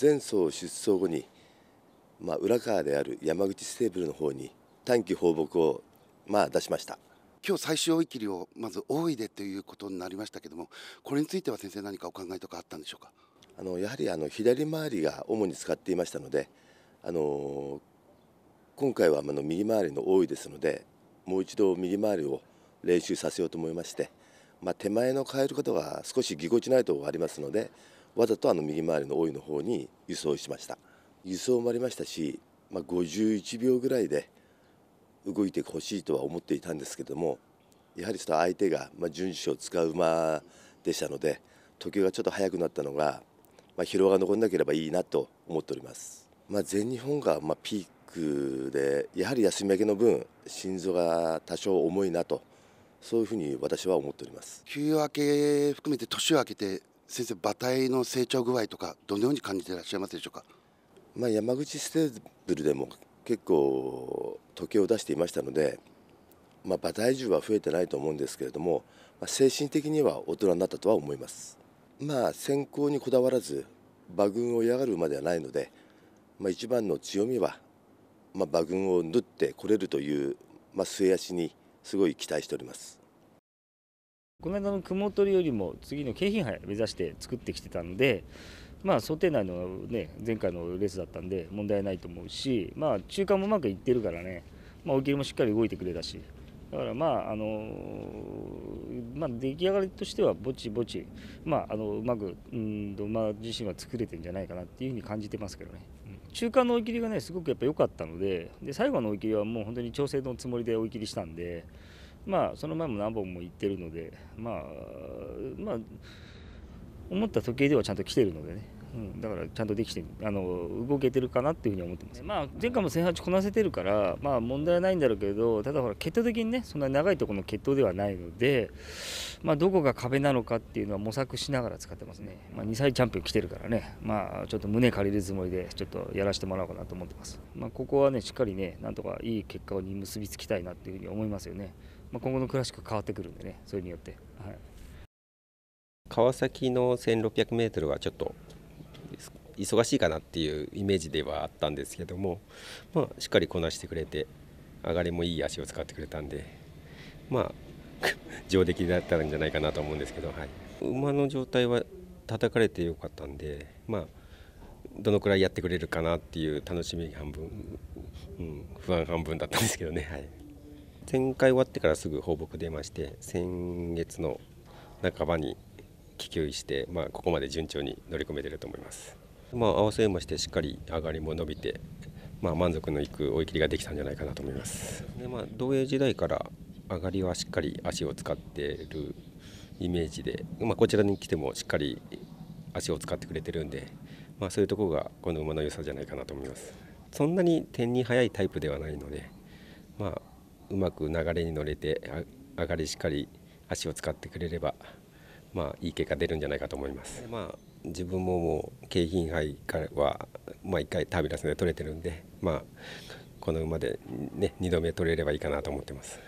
前走出走後に、まあ、浦川である山口ステーブルの方に短期放牧を、まあ、出しました今日最終追い切りをまず大いでということになりましたけどもこれについては先生何かお考えとかあったんでしょうかあのやはりあの左回りが主に使っていましたのであの今回はあの右回りの多いですのでもう一度右回りを練習させようと思いまして、まあ、手前の変えることが少しぎこちないところがありますのでわざとあの右回りの多いの方に輸送しました輸送もありましたし、まあ、51秒ぐらいで動いてほしいとは思っていたんですけどもやはりちょっと相手が、まあ、順守を使う馬でしたので時計がちょっと早くなったのが、まあ、疲労が残らなければいいなと思っております、まあ、全日本がまピークでやはり休み明けの分心臓が多少重いなとそういうふうに私は思っております休明け含めて年を明けて先生馬体の成長具合とかどのように感じていらっしゃいますでしょうか、まあ、山口ステーブルでも結構時計を出していましたので、まあ、馬体重は増えてないと思うんですけれども、まあ、精神的には大人になったとは思います、まあ、選考にこだわらず馬群を嫌がる馬ではないので、まあ、一番の強みは、まあ、馬群を縫ってこれるという、まあ、末足にすごい期待しております。この間の雲取りよりも次の京浜杯目指して作ってきてたので、まあ、想定内の、ね、前回のレースだったんで問題ないと思うし、まあ、中間もうまくいってるからね、まあ、大喜りもしっかり動いてくれたし。だからまああのー、まあ、出来上がりとしてはぼちぼち、まあ、あのうまくうんと、まあ、自身は作れてるんじゃないかなっていうふうに感じてますけどね、中間の追い切りがねすごくやっぱ良かったのでで最後の追い切りはもう本当に調整のつもりで追い切りしたんでまあその前も何本も行ってるのでまあまあ思った時計ではちゃんと来てるのでね、うん、だからちゃんとできてあの動けてるかなっていうふうに思ってます、まあ、前回も1008こなせてるからまあ問題はないんだろうけどただほら決闘的にねそんな長いところの決闘ではないので、まあ、どこが壁なのかっていうのは模索しながら使ってますね、まあ、2歳チャンピオン来てるからねまあちょっと胸借りるつもりでちょっとやらせてもらおうかなと思ってます、まあ、ここはねしっかりねなんとかいい結果に結びつきたいなっていうふうに思いますよねまあ、今後のクラシック変わってくるんでねそれによって、はい、川崎の 1600m はちょっと忙しいかなっていうイメージではあったんですけども、まあ、しっかりこなしてくれて上がりもいい足を使ってくれたんでまあ 上出来だったんじゃないかなと思うんですけど、はい、馬の状態は叩かれてよかったんでまあどのくらいやってくれるかなっていう楽しみ半分、うん、不安半分だったんですけどね。はい前回終わってからすぐ放牧出まして先月の半ばに気球して、まあ、ここまで順調に乗り込めてると思います。まあ、合わせましてしっかり上がりも伸びて、まあ、満足のいく追い切りができたんじゃないかなと思います。でまあ、同栄時代から上がりはしっかり足を使っているイメージで、まあ、こちらに来てもしっかり足を使ってくれてるんで、まあ、そういうところがこの馬の良さじゃないかなと思います。そんなに点に速いタイプではないので、まあ、うまく流れに乗れて上がりしっかり足を使ってくれれば、まあ、いい結果出るんじゃないかと思います。まあ、自分ももう京浜杯からは、まあ、1回タービラスで取れてるんで、まあ、この馬で、ね、2度目取れればいいかなと思ってます。